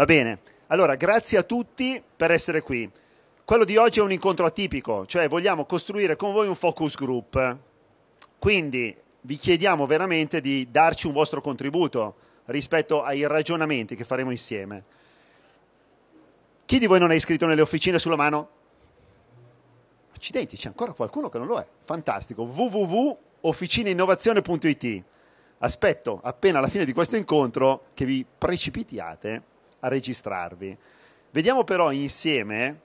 Va bene, allora grazie a tutti per essere qui. Quello di oggi è un incontro atipico, cioè vogliamo costruire con voi un focus group. Quindi vi chiediamo veramente di darci un vostro contributo rispetto ai ragionamenti che faremo insieme. Chi di voi non è iscritto nelle officine sulla mano? Accidenti, c'è ancora qualcuno che non lo è. Fantastico. www.officineinnovazione.it. Aspetto appena alla fine di questo incontro che vi precipitiate a registrarvi. Vediamo però insieme,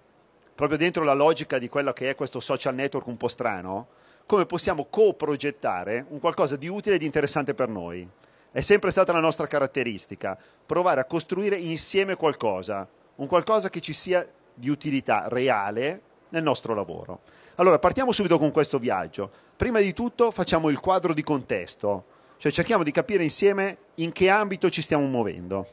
proprio dentro la logica di quello che è questo social network un po' strano, come possiamo coprogettare un qualcosa di utile e di interessante per noi. È sempre stata la nostra caratteristica, provare a costruire insieme qualcosa, un qualcosa che ci sia di utilità reale nel nostro lavoro. Allora, partiamo subito con questo viaggio. Prima di tutto facciamo il quadro di contesto, cioè cerchiamo di capire insieme in che ambito ci stiamo muovendo.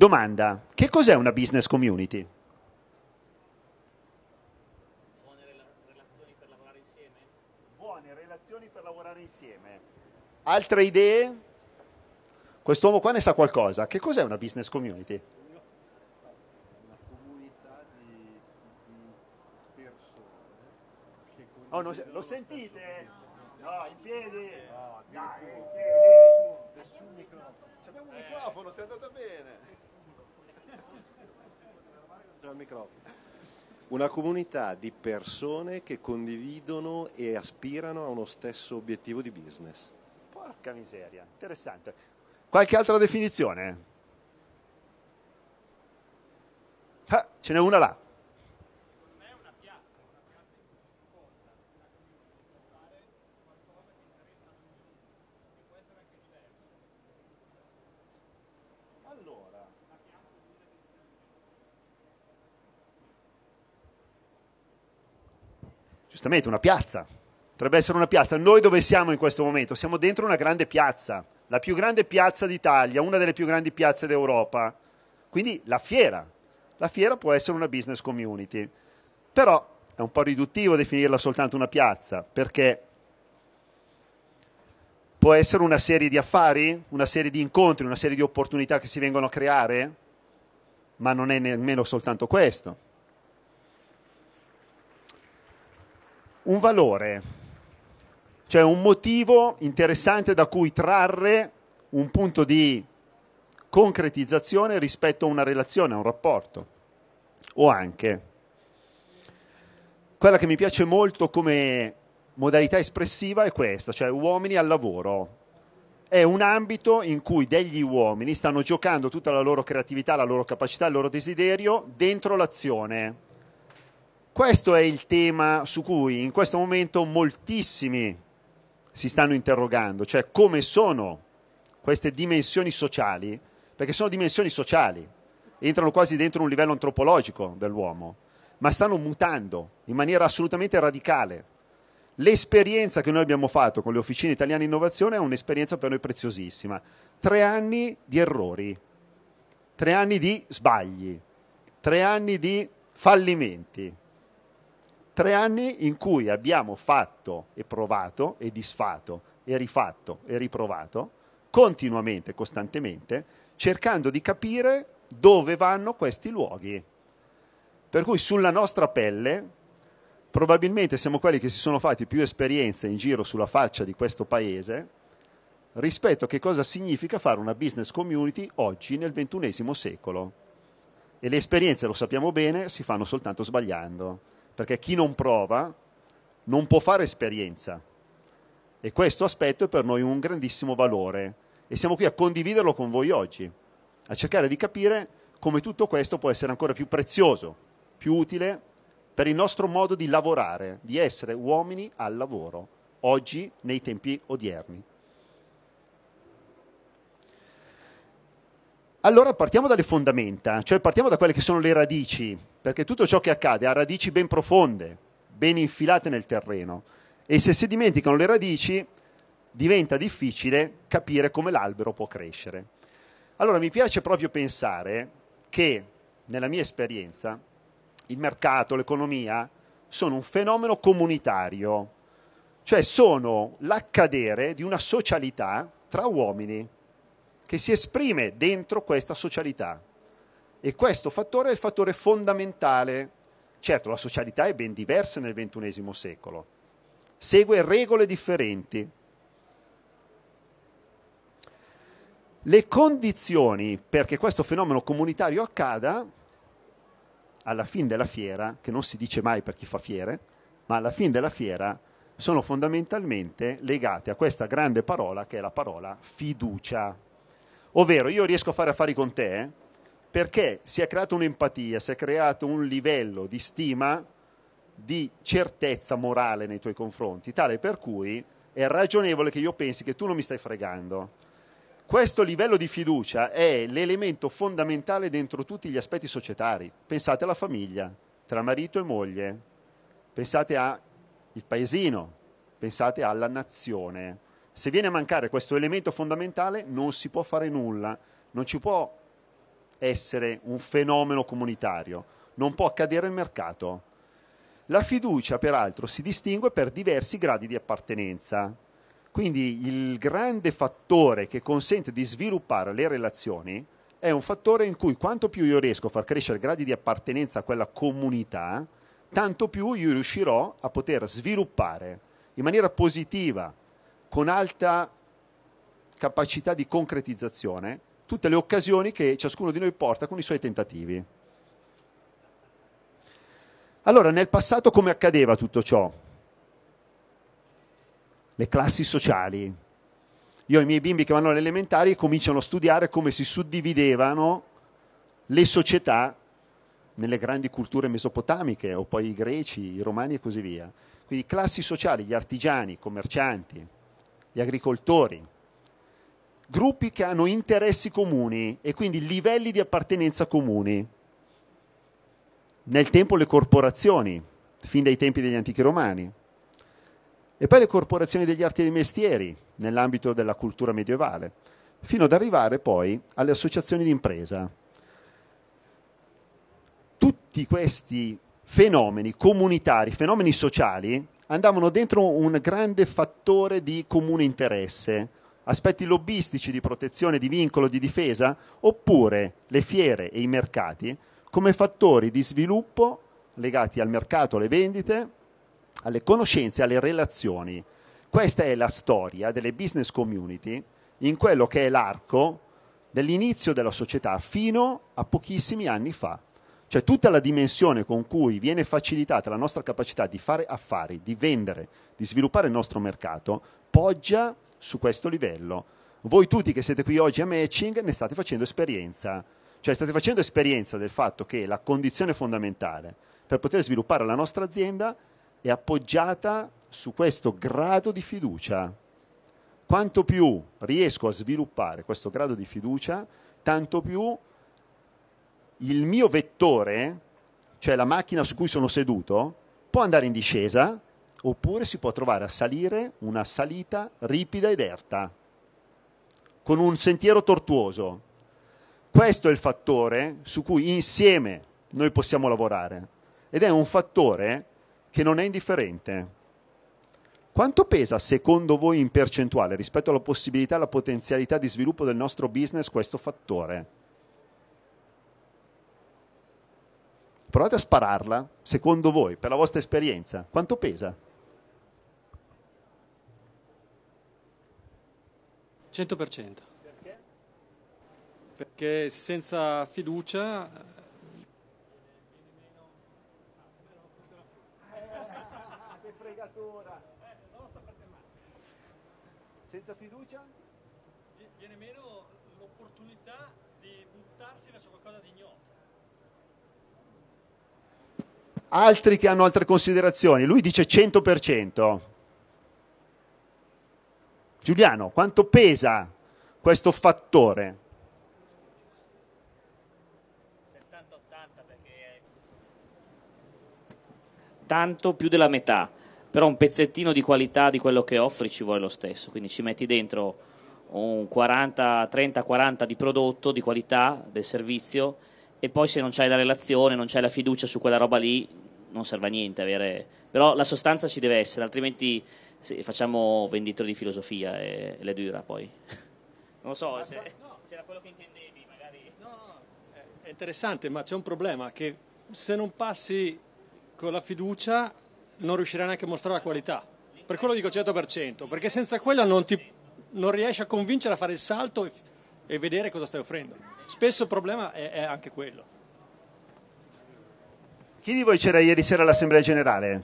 Domanda, che cos'è una business community? Buone relazioni per lavorare insieme. Buone relazioni per lavorare insieme. Altre idee? Quest'uomo qua ne sa qualcosa. Che cos'è una business community? Una comunità Oh, no, lo sentite? No, in piedi. No, Dai, in piedi. Sul microfono. Abbiamo un microfono, ti è andata bene microfono. Una comunità di persone che condividono e aspirano a uno stesso obiettivo di business. Porca miseria, interessante. Qualche altra definizione? Ah, ce n'è una là. giustamente una piazza, potrebbe essere una piazza. Noi dove siamo in questo momento? Siamo dentro una grande piazza, la più grande piazza d'Italia, una delle più grandi piazze d'Europa. Quindi la fiera. La fiera può essere una business community. Però è un po' riduttivo definirla soltanto una piazza, perché può essere una serie di affari, una serie di incontri, una serie di opportunità che si vengono a creare, ma non è nemmeno soltanto questo un valore, cioè un motivo interessante da cui trarre un punto di concretizzazione rispetto a una relazione, a un rapporto. O anche quella che mi piace molto come modalità espressiva è questa, cioè uomini al lavoro. È un ambito in cui degli uomini stanno giocando tutta la loro creatività, la loro capacità, il loro desiderio dentro l'azione, questo è il tema su cui in questo momento moltissimi si stanno interrogando, cioè come sono queste dimensioni sociali, perché sono dimensioni sociali, entrano quasi dentro un livello antropologico dell'uomo, ma stanno mutando in maniera assolutamente radicale. L'esperienza che noi abbiamo fatto con le officine italiane innovazione è un'esperienza per noi preziosissima. Tre anni di errori, tre anni di sbagli, tre anni di fallimenti, Tre anni in cui abbiamo fatto e provato e disfatto e rifatto e riprovato continuamente, costantemente, cercando di capire dove vanno questi luoghi. Per cui sulla nostra pelle probabilmente siamo quelli che si sono fatti più esperienze in giro sulla faccia di questo paese rispetto a che cosa significa fare una business community oggi nel ventunesimo secolo. E le esperienze, lo sappiamo bene, si fanno soltanto sbagliando perché chi non prova non può fare esperienza. E questo aspetto è per noi un grandissimo valore e siamo qui a condividerlo con voi oggi, a cercare di capire come tutto questo può essere ancora più prezioso, più utile per il nostro modo di lavorare, di essere uomini al lavoro, oggi nei tempi odierni. Allora partiamo dalle fondamenta, cioè partiamo da quelle che sono le radici, perché tutto ciò che accade ha radici ben profonde, ben infilate nel terreno e se si dimenticano le radici diventa difficile capire come l'albero può crescere. Allora mi piace proprio pensare che nella mia esperienza il mercato, l'economia sono un fenomeno comunitario, cioè sono l'accadere di una socialità tra uomini che si esprime dentro questa socialità. E questo fattore è il fattore fondamentale. Certo, la socialità è ben diversa nel XXI secolo, segue regole differenti. Le condizioni perché questo fenomeno comunitario accada, alla fine della fiera, che non si dice mai per chi fa fiere, ma alla fine della fiera sono fondamentalmente legate a questa grande parola che è la parola fiducia. Ovvero, io riesco a fare affari con te eh, perché si è creata un'empatia, si è creato un livello di stima, di certezza morale nei tuoi confronti, tale per cui è ragionevole che io pensi che tu non mi stai fregando. Questo livello di fiducia è l'elemento fondamentale dentro tutti gli aspetti societari. Pensate alla famiglia, tra marito e moglie, pensate al paesino, pensate alla nazione se viene a mancare questo elemento fondamentale non si può fare nulla, non ci può essere un fenomeno comunitario, non può accadere il mercato. La fiducia, peraltro, si distingue per diversi gradi di appartenenza. Quindi il grande fattore che consente di sviluppare le relazioni è un fattore in cui quanto più io riesco a far crescere gradi di appartenenza a quella comunità, tanto più io riuscirò a poter sviluppare in maniera positiva con alta capacità di concretizzazione tutte le occasioni che ciascuno di noi porta con i suoi tentativi. Allora, nel passato come accadeva tutto ciò? Le classi sociali. Io e i miei bimbi che vanno alle elementari cominciano a studiare come si suddividevano le società nelle grandi culture mesopotamiche o poi i greci, i romani e così via. Quindi classi sociali, gli artigiani, i commercianti, gli agricoltori, gruppi che hanno interessi comuni e quindi livelli di appartenenza comuni. Nel tempo le corporazioni, fin dai tempi degli antichi romani. E poi le corporazioni degli arti e dei mestieri, nell'ambito della cultura medievale, fino ad arrivare poi alle associazioni di impresa. Tutti questi fenomeni comunitari, fenomeni sociali, andavano dentro un grande fattore di comune interesse, aspetti lobbistici di protezione, di vincolo, di difesa, oppure le fiere e i mercati come fattori di sviluppo legati al mercato, alle vendite, alle conoscenze, alle relazioni. Questa è la storia delle business community in quello che è l'arco dell'inizio della società fino a pochissimi anni fa. Cioè tutta la dimensione con cui viene facilitata la nostra capacità di fare affari, di vendere, di sviluppare il nostro mercato, poggia su questo livello. Voi tutti che siete qui oggi a Matching ne state facendo esperienza, cioè state facendo esperienza del fatto che la condizione fondamentale per poter sviluppare la nostra azienda è appoggiata su questo grado di fiducia. Quanto più riesco a sviluppare questo grado di fiducia, tanto più il mio vettore, cioè la macchina su cui sono seduto, può andare in discesa oppure si può trovare a salire una salita ripida ed erta, con un sentiero tortuoso. Questo è il fattore su cui insieme noi possiamo lavorare ed è un fattore che non è indifferente. Quanto pesa secondo voi in percentuale rispetto alla possibilità e alla potenzialità di sviluppo del nostro business questo fattore? Provate a spararla, secondo voi, per la vostra esperienza, quanto pesa? 100%. Perché? Perché senza fiducia... Eh, eh, eh, che fregatura! Senza fiducia? altri che hanno altre considerazioni. Lui dice 100%. Giuliano, quanto pesa questo fattore? 70-80 perché... Tanto più della metà, però un pezzettino di qualità di quello che offri ci vuole lo stesso, quindi ci metti dentro un 40, 30, 40 di prodotto, di qualità, del servizio e poi se non c'hai la relazione, non c'è la fiducia su quella roba lì, non serve a niente avere... Però la sostanza ci deve essere, altrimenti facciamo venditore di filosofia e, e le dura poi. non lo so, se... no, c'era quello che intendevi, magari... No, no, è interessante, ma c'è un problema che se non passi con la fiducia non riuscirai neanche a mostrare la qualità. Per quello dico 100%, perché senza quella non, ti, non riesci a convincere a fare il salto e, e vedere cosa stai offrendo. Spesso il problema è, è anche quello. Chi di voi c'era ieri sera all'Assemblea Generale?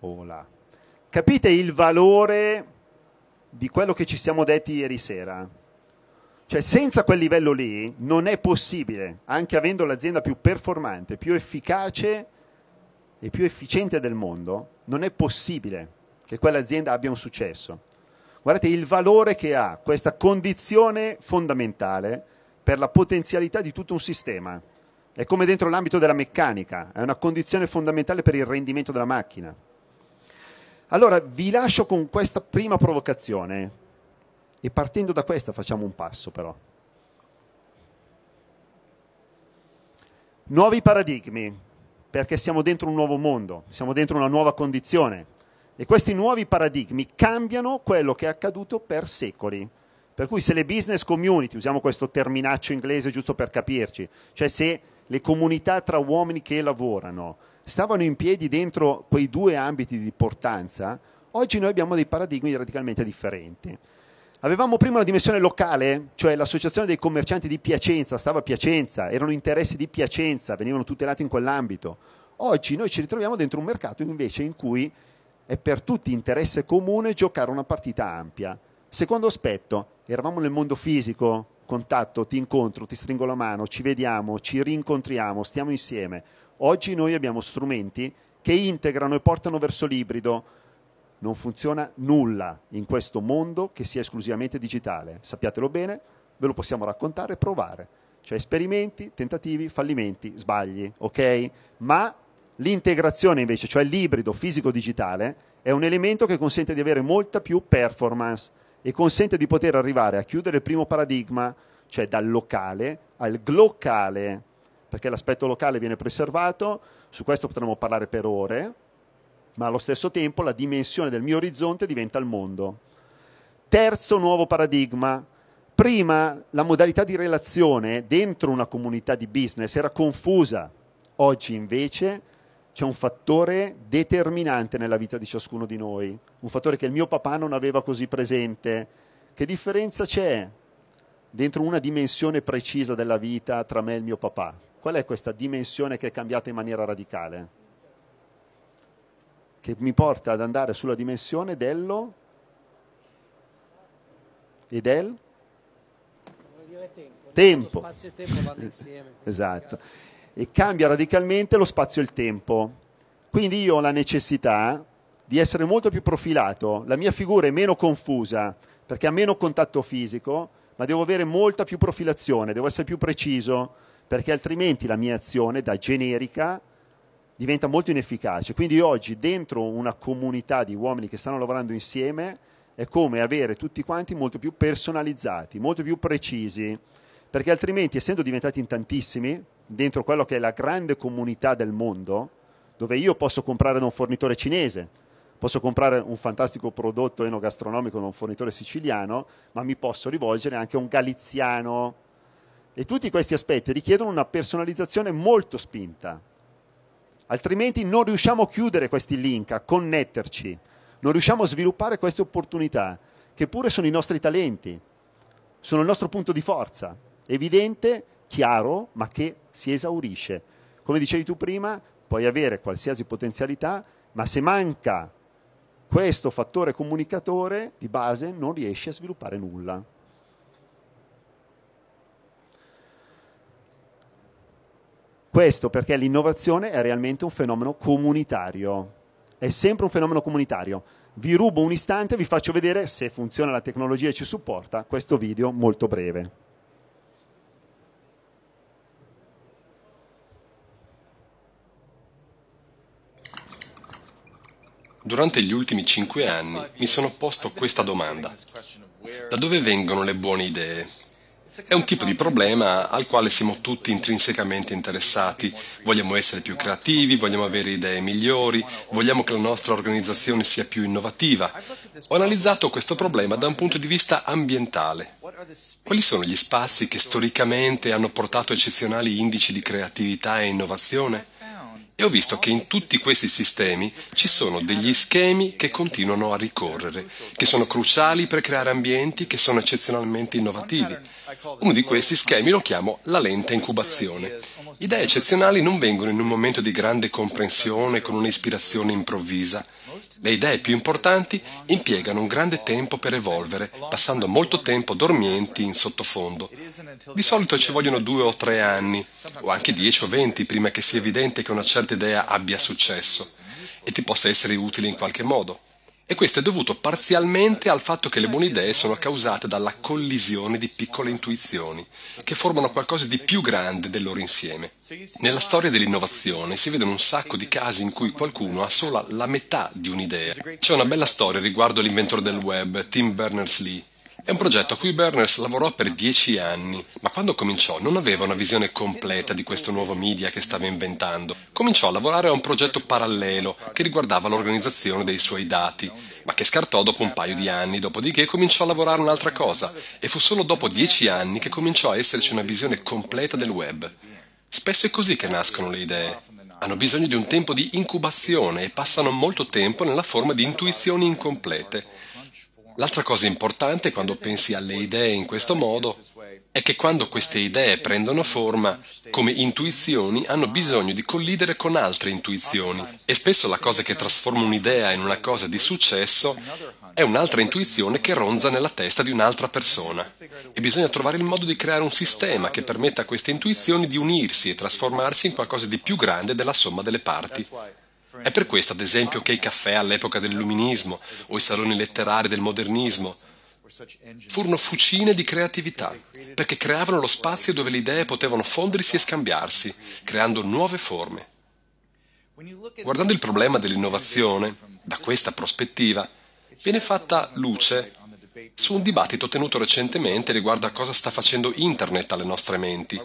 Oh Capite il valore di quello che ci siamo detti ieri sera? Cioè, senza quel livello lì non è possibile, anche avendo l'azienda più performante, più efficace e più efficiente del mondo, non è possibile che quell'azienda abbia un successo. Guardate il valore che ha questa condizione fondamentale per la potenzialità di tutto un sistema. È come dentro l'ambito della meccanica, è una condizione fondamentale per il rendimento della macchina. Allora vi lascio con questa prima provocazione e partendo da questa facciamo un passo però. Nuovi paradigmi, perché siamo dentro un nuovo mondo, siamo dentro una nuova condizione e questi nuovi paradigmi cambiano quello che è accaduto per secoli. Per cui se le business community, usiamo questo terminaccio inglese giusto per capirci, cioè se le comunità tra uomini che lavorano stavano in piedi dentro quei due ambiti di importanza, oggi noi abbiamo dei paradigmi radicalmente differenti. Avevamo prima una dimensione locale, cioè l'associazione dei commercianti di Piacenza stava a Piacenza, erano interessi di Piacenza, venivano tutelati in quell'ambito. Oggi noi ci ritroviamo dentro un mercato invece in cui è per tutti interesse comune giocare una partita ampia. Secondo aspetto, eravamo nel mondo fisico, contatto, ti incontro, ti stringo la mano, ci vediamo, ci rincontriamo, stiamo insieme. Oggi noi abbiamo strumenti che integrano e portano verso l'ibrido. Non funziona nulla in questo mondo che sia esclusivamente digitale. Sappiatelo bene, ve lo possiamo raccontare e provare. Cioè esperimenti, tentativi, fallimenti, sbagli, ok? Ma l'integrazione invece, cioè l'ibrido fisico-digitale, è un elemento che consente di avere molta più performance e consente di poter arrivare a chiudere il primo paradigma, cioè dal locale al glocale, perché l'aspetto locale viene preservato, su questo potremmo parlare per ore, ma allo stesso tempo la dimensione del mio orizzonte diventa il mondo. Terzo nuovo paradigma. Prima la modalità di relazione dentro una comunità di business era confusa, oggi invece c'è un fattore determinante nella vita di ciascuno di noi, un fattore che il mio papà non aveva così presente. Che differenza c'è dentro una dimensione precisa della vita tra me e il mio papà? Qual è questa dimensione che è cambiata in maniera radicale? Che mi porta ad andare sulla dimensione dello e del tempo. tempo. Spazio e tempo vanno insieme. esatto. Ragazzi e cambia radicalmente lo spazio e il tempo. Quindi io ho la necessità di essere molto più profilato, la mia figura è meno confusa perché ha meno contatto fisico, ma devo avere molta più profilazione, devo essere più preciso perché altrimenti la mia azione da generica diventa molto inefficace. Quindi oggi dentro una comunità di uomini che stanno lavorando insieme è come avere tutti quanti molto più personalizzati, molto più precisi, perché altrimenti essendo diventati in tantissimi, dentro quello che è la grande comunità del mondo, dove io posso comprare da un fornitore cinese, posso comprare un fantastico prodotto enogastronomico da un fornitore siciliano, ma mi posso rivolgere anche a un galiziano. E tutti questi aspetti richiedono una personalizzazione molto spinta, altrimenti non riusciamo a chiudere questi link, a connetterci, non riusciamo a sviluppare queste opportunità, che pure sono i nostri talenti, sono il nostro punto di forza. evidente chiaro ma che si esaurisce. Come dicevi tu prima, puoi avere qualsiasi potenzialità, ma se manca questo fattore comunicatore di base non riesci a sviluppare nulla. Questo perché l'innovazione è realmente un fenomeno comunitario, è sempre un fenomeno comunitario. Vi rubo un istante, e vi faccio vedere se funziona la tecnologia e ci supporta questo video molto breve. Durante gli ultimi cinque anni mi sono posto questa domanda. Da dove vengono le buone idee? È un tipo di problema al quale siamo tutti intrinsecamente interessati. Vogliamo essere più creativi, vogliamo avere idee migliori, vogliamo che la nostra organizzazione sia più innovativa. Ho analizzato questo problema da un punto di vista ambientale. Quali sono gli spazi che storicamente hanno portato eccezionali indici di creatività e innovazione? e ho visto che in tutti questi sistemi ci sono degli schemi che continuano a ricorrere, che sono cruciali per creare ambienti che sono eccezionalmente innovativi. Uno di questi schemi lo chiamo la lenta incubazione. Idee eccezionali non vengono in un momento di grande comprensione con un'ispirazione improvvisa le idee più importanti impiegano un grande tempo per evolvere, passando molto tempo dormienti in sottofondo. Di solito ci vogliono due o tre anni, o anche dieci o venti, prima che sia evidente che una certa idea abbia successo e ti possa essere utile in qualche modo e questo è dovuto parzialmente al fatto che le buone idee sono causate dalla collisione di piccole intuizioni, che formano qualcosa di più grande del loro insieme. Nella storia dell'innovazione si vedono un sacco di casi in cui qualcuno ha sola la metà di un'idea. C'è una bella storia riguardo l'inventore del web, Tim Berners-Lee, è un progetto a cui Berners lavorò per dieci anni, ma quando cominciò non aveva una visione completa di questo nuovo media che stava inventando. Cominciò a lavorare a un progetto parallelo che riguardava l'organizzazione dei suoi dati, ma che scartò dopo un paio di anni, dopodiché cominciò a lavorare un'altra cosa, e fu solo dopo dieci anni che cominciò a esserci una visione completa del web. Spesso è così che nascono le idee. Hanno bisogno di un tempo di incubazione e passano molto tempo nella forma di intuizioni incomplete L'altra cosa importante quando pensi alle idee in questo modo è che quando queste idee prendono forma, come intuizioni, hanno bisogno di collidere con altre intuizioni e spesso la cosa che trasforma un'idea in una cosa di successo è un'altra intuizione che ronza nella testa di un'altra persona e bisogna trovare il modo di creare un sistema che permetta a queste intuizioni di unirsi e trasformarsi in qualcosa di più grande della somma delle parti. È per questo, ad esempio, che i caffè all'epoca dell'illuminismo o i saloni letterari del modernismo furono fucine di creatività, perché creavano lo spazio dove le idee potevano fondersi e scambiarsi, creando nuove forme. Guardando il problema dell'innovazione da questa prospettiva, viene fatta luce su un dibattito tenuto recentemente riguardo a cosa sta facendo Internet alle nostre menti.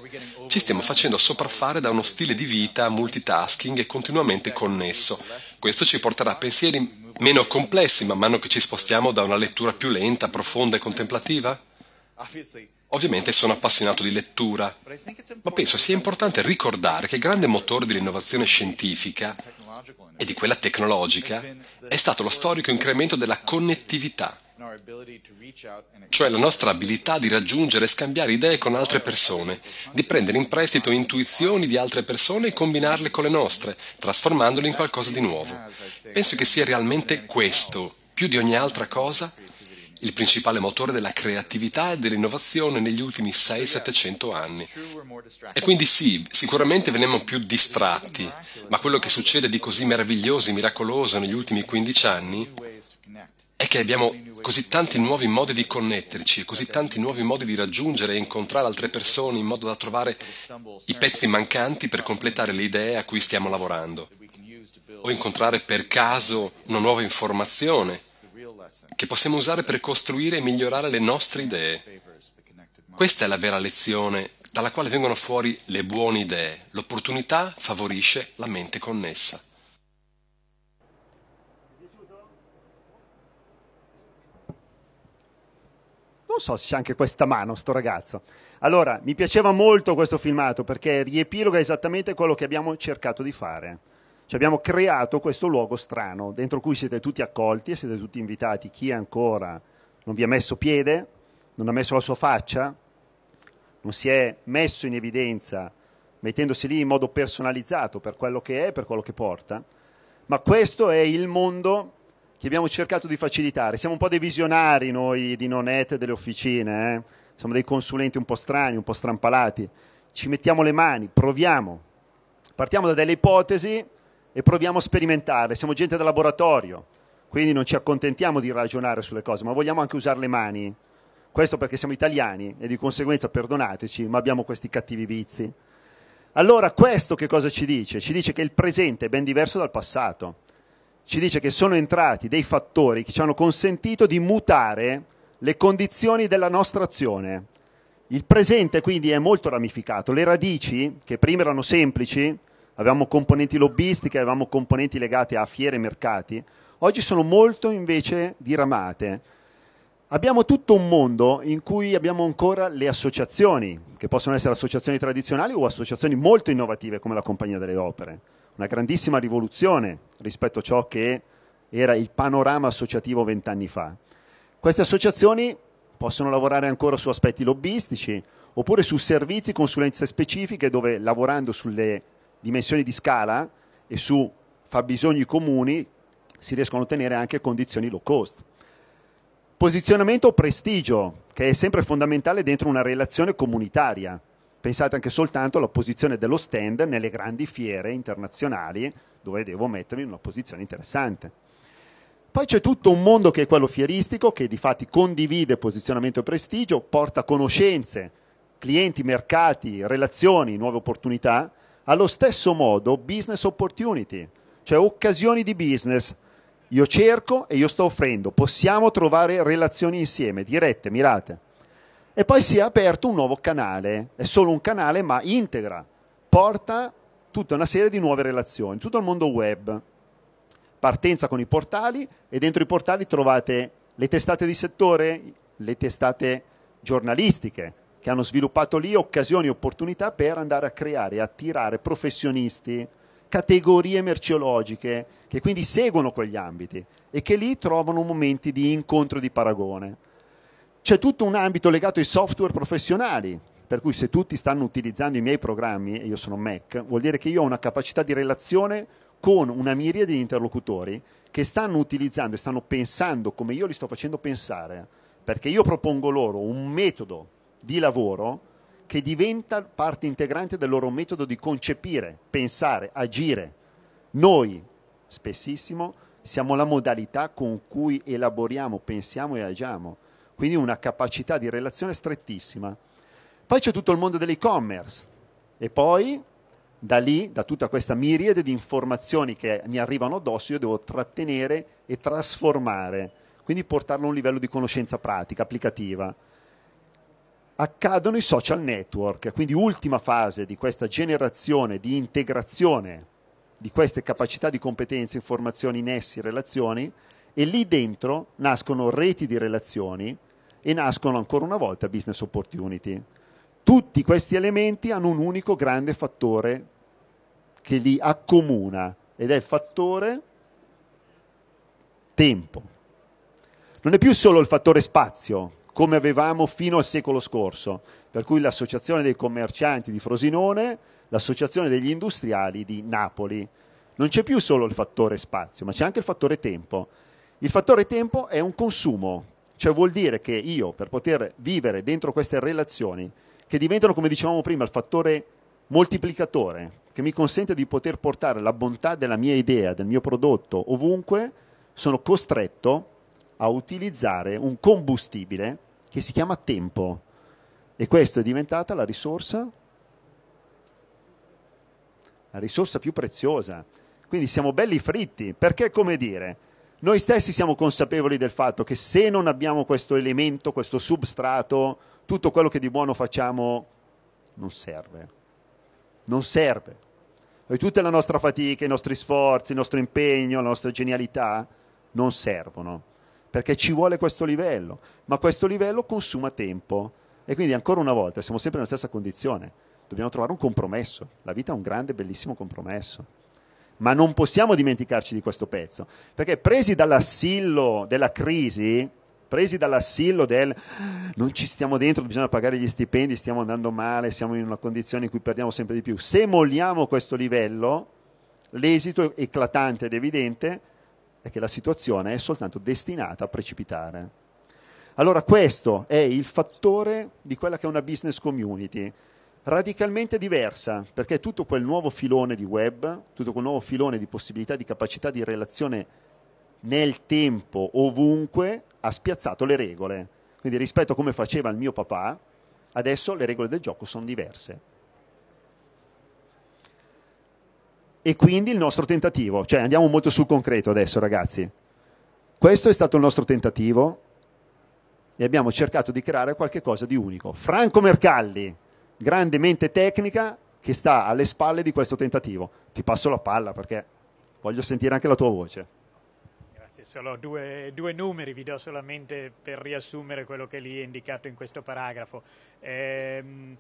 Ci stiamo facendo sopraffare da uno stile di vita multitasking e continuamente connesso. Questo ci porterà a pensieri meno complessi man mano che ci spostiamo da una lettura più lenta, profonda e contemplativa? Ovviamente sono appassionato di lettura, ma penso sia importante ricordare che il grande motore dell'innovazione scientifica e di quella tecnologica è stato lo storico incremento della connettività cioè la nostra abilità di raggiungere e scambiare idee con altre persone, di prendere in prestito intuizioni di altre persone e combinarle con le nostre, trasformandole in qualcosa di nuovo. Penso che sia realmente questo, più di ogni altra cosa, il principale motore della creatività e dell'innovazione negli ultimi 6-700 anni. E quindi sì, sicuramente veniamo più distratti, ma quello che succede di così meraviglioso e miracoloso negli ultimi 15 anni è che abbiamo così tanti nuovi modi di connetterci così tanti nuovi modi di raggiungere e incontrare altre persone in modo da trovare i pezzi mancanti per completare le idee a cui stiamo lavorando o incontrare per caso una nuova informazione che possiamo usare per costruire e migliorare le nostre idee. Questa è la vera lezione dalla quale vengono fuori le buone idee. L'opportunità favorisce la mente connessa. non so se c'è anche questa mano, sto ragazzo. Allora, mi piaceva molto questo filmato perché riepiloga esattamente quello che abbiamo cercato di fare. Cioè abbiamo creato questo luogo strano, dentro cui siete tutti accolti e siete tutti invitati. Chi ancora non vi ha messo piede, non ha messo la sua faccia, non si è messo in evidenza mettendosi lì in modo personalizzato per quello che è, per quello che porta, ma questo è il mondo che abbiamo cercato di facilitare. Siamo un po' dei visionari noi di Nonet delle officine, eh? siamo dei consulenti un po' strani, un po' strampalati. Ci mettiamo le mani, proviamo, partiamo da delle ipotesi e proviamo a sperimentare. Siamo gente da laboratorio, quindi non ci accontentiamo di ragionare sulle cose, ma vogliamo anche usare le mani. Questo perché siamo italiani e di conseguenza perdonateci, ma abbiamo questi cattivi vizi. Allora questo che cosa ci dice? Ci dice che il presente è ben diverso dal passato ci dice che sono entrati dei fattori che ci hanno consentito di mutare le condizioni della nostra azione. Il presente quindi è molto ramificato, le radici che prima erano semplici, avevamo componenti lobbistiche, avevamo componenti legate a fiere e mercati, oggi sono molto invece diramate. Abbiamo tutto un mondo in cui abbiamo ancora le associazioni, che possono essere associazioni tradizionali o associazioni molto innovative come la Compagnia delle Opere, una grandissima rivoluzione rispetto a ciò che era il panorama associativo vent'anni fa. Queste associazioni possono lavorare ancora su aspetti lobbistici oppure su servizi, consulenze specifiche dove lavorando sulle dimensioni di scala e su fabbisogni comuni si riescono a ottenere anche condizioni low cost. Posizionamento o prestigio, che è sempre fondamentale dentro una relazione comunitaria. Pensate anche soltanto alla posizione dello stand nelle grandi fiere internazionali dove devo mettermi in una posizione interessante. Poi c'è tutto un mondo che è quello fieristico, che di fatti condivide posizionamento e prestigio, porta conoscenze, clienti, mercati, relazioni, nuove opportunità. Allo stesso modo business opportunity, cioè occasioni di business. Io cerco e io sto offrendo. Possiamo trovare relazioni insieme, dirette, mirate. E poi si è aperto un nuovo canale, è solo un canale ma integra, porta tutta una serie di nuove relazioni, tutto il mondo web. Partenza con i portali e dentro i portali trovate le testate di settore, le testate giornalistiche che hanno sviluppato lì occasioni e opportunità per andare a creare, attirare professionisti, categorie merceologiche che quindi seguono quegli ambiti e che lì trovano momenti di incontro e di paragone. C'è tutto un ambito legato ai software professionali, per cui se tutti stanno utilizzando i miei programmi, e io sono Mac, vuol dire che io ho una capacità di relazione con una miriade di interlocutori che stanno utilizzando e stanno pensando come io li sto facendo pensare, perché io propongo loro un metodo di lavoro che diventa parte integrante del loro metodo di concepire, pensare, agire. Noi, spessissimo, siamo la modalità con cui elaboriamo, pensiamo e agiamo, quindi una capacità di relazione strettissima. Poi c'è tutto il mondo dell'e-commerce e poi da lì, da tutta questa miriade di informazioni che mi arrivano addosso, io devo trattenere e trasformare, quindi portarlo a un livello di conoscenza pratica, applicativa. Accadono i social network, quindi ultima fase di questa generazione di integrazione di queste capacità di competenze, informazioni, nessi, relazioni, e lì dentro nascono reti di relazioni e nascono ancora una volta business opportunity. Tutti questi elementi hanno un unico grande fattore che li accomuna ed è il fattore tempo. Non è più solo il fattore spazio, come avevamo fino al secolo scorso, per cui l'Associazione dei commercianti di Frosinone, l'Associazione degli industriali di Napoli. Non c'è più solo il fattore spazio, ma c'è anche il fattore tempo. Il fattore tempo è un consumo, cioè vuol dire che io per poter vivere dentro queste relazioni che diventano, come dicevamo prima, il fattore moltiplicatore che mi consente di poter portare la bontà della mia idea, del mio prodotto ovunque, sono costretto a utilizzare un combustibile che si chiama tempo. E questa è diventata la risorsa, la risorsa più preziosa. Quindi siamo belli fritti, perché come dire, noi stessi siamo consapevoli del fatto che se non abbiamo questo elemento, questo substrato, tutto quello che di buono facciamo non serve. Non serve. E tutta la nostra fatica, i nostri sforzi, il nostro impegno, la nostra genialità non servono, perché ci vuole questo livello, ma questo livello consuma tempo e quindi ancora una volta siamo sempre nella stessa condizione, dobbiamo trovare un compromesso, la vita è un grande, bellissimo compromesso, ma non possiamo dimenticarci di questo pezzo, perché presi dall'assillo della crisi, presi dall'assillo del non ci stiamo dentro, bisogna pagare gli stipendi, stiamo andando male, siamo in una condizione in cui perdiamo sempre di più. Se molliamo questo livello, l'esito eclatante ed evidente è che la situazione è soltanto destinata a precipitare. Allora questo è il fattore di quella che è una business community, radicalmente diversa, perché tutto quel nuovo filone di web, tutto quel nuovo filone di possibilità, di capacità di relazione nel tempo, ovunque, ha spiazzato le regole. Quindi rispetto a come faceva il mio papà, adesso le regole del gioco sono diverse. E quindi il nostro tentativo, cioè andiamo molto sul concreto adesso ragazzi, questo è stato il nostro tentativo e abbiamo cercato di creare qualcosa di unico. Franco Mercalli, grande mente tecnica che sta alle spalle di questo tentativo. Ti passo la palla perché voglio sentire anche la tua voce. Grazie, solo due, due, numeri vi do solamente per riassumere quello che lì è indicato in questo paragrafo. Ehm,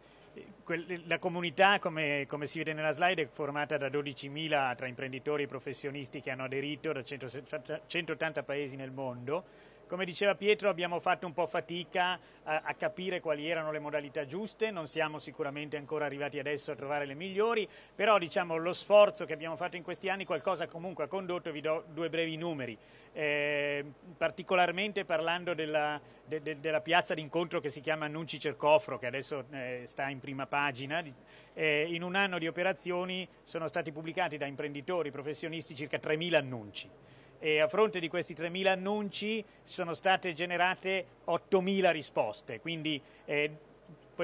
la comunità, come, come, si vede nella slide, è formata da 12.000 tra imprenditori e professionisti che hanno aderito da 180 paesi nel mondo come diceva Pietro abbiamo fatto un po' fatica a, a, capire quali erano le modalità giuste, non siamo sicuramente ancora arrivati adesso a trovare le migliori, però diciamo, lo sforzo che abbiamo fatto in questi anni qualcosa comunque ha condotto, vi do due brevi numeri, eh, particolarmente parlando della, de, de, della piazza d'incontro che si chiama Annunci Cercofro, che adesso eh, sta in prima pagina, eh, in un anno di operazioni sono stati pubblicati da imprenditori, professionisti circa 3.000 annunci e a fronte di questi 3.000 annunci sono state generate 8.000 risposte, quindi eh,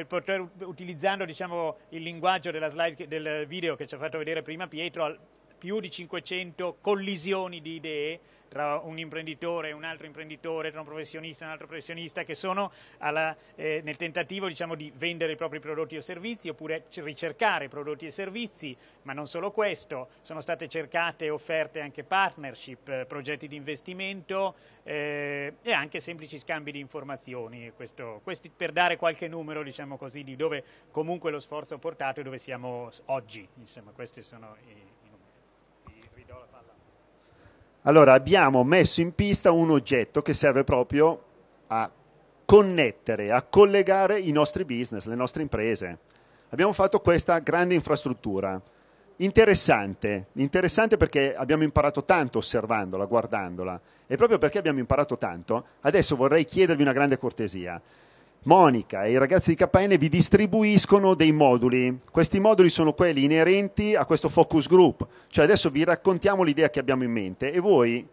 poter, utilizzando diciamo, il linguaggio della slide, del video che ci ha fatto vedere prima Pietro, più di 500 collisioni di idee tra un imprenditore e un altro imprenditore, tra un professionista e un altro professionista, che sono alla, eh, nel tentativo diciamo, di vendere i propri prodotti o servizi oppure ricercare prodotti e servizi, ma non solo questo, sono state cercate e offerte anche partnership, eh, progetti di investimento eh, e anche semplici scambi di informazioni, questo, questi per dare qualche numero diciamo così, di dove comunque lo sforzo ha portato e dove siamo oggi. Insomma, questi sono i allora abbiamo messo in pista un oggetto che serve proprio a connettere, a collegare i nostri business, le nostre imprese. Abbiamo fatto questa grande infrastruttura. Interessante, interessante perché abbiamo imparato tanto osservandola, guardandola e proprio perché abbiamo imparato tanto, adesso vorrei chiedervi una grande cortesia. Monica e i ragazzi di KN vi distribuiscono dei moduli. Questi moduli sono quelli inerenti a questo focus group, cioè adesso vi raccontiamo l'idea che abbiamo in mente e voi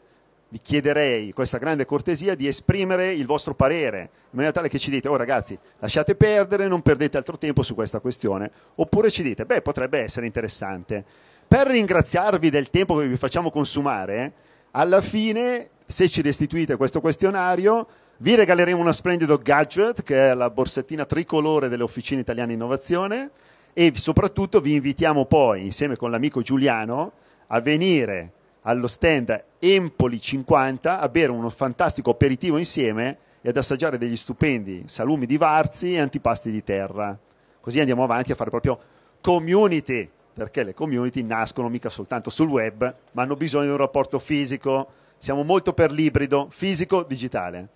vi chiederei questa grande cortesia di esprimere il vostro parere, in maniera tale che ci dite, oh ragazzi, lasciate perdere, non perdete altro tempo su questa questione, oppure ci dite, beh, potrebbe essere interessante. Per ringraziarvi del tempo che vi facciamo consumare, alla fine, se ci restituite questo questionario, vi regaleremo uno splendido gadget che è la borsettina tricolore delle Officine Italiane Innovazione e soprattutto vi invitiamo poi, insieme con l'amico Giuliano, a venire allo stand Empoli 50 a bere uno fantastico aperitivo insieme e ad assaggiare degli stupendi salumi di Varzi e antipasti di terra. Così andiamo avanti a fare proprio community, perché le community nascono mica soltanto sul web, ma hanno bisogno di un rapporto fisico. Siamo molto per l'ibrido fisico-digitale.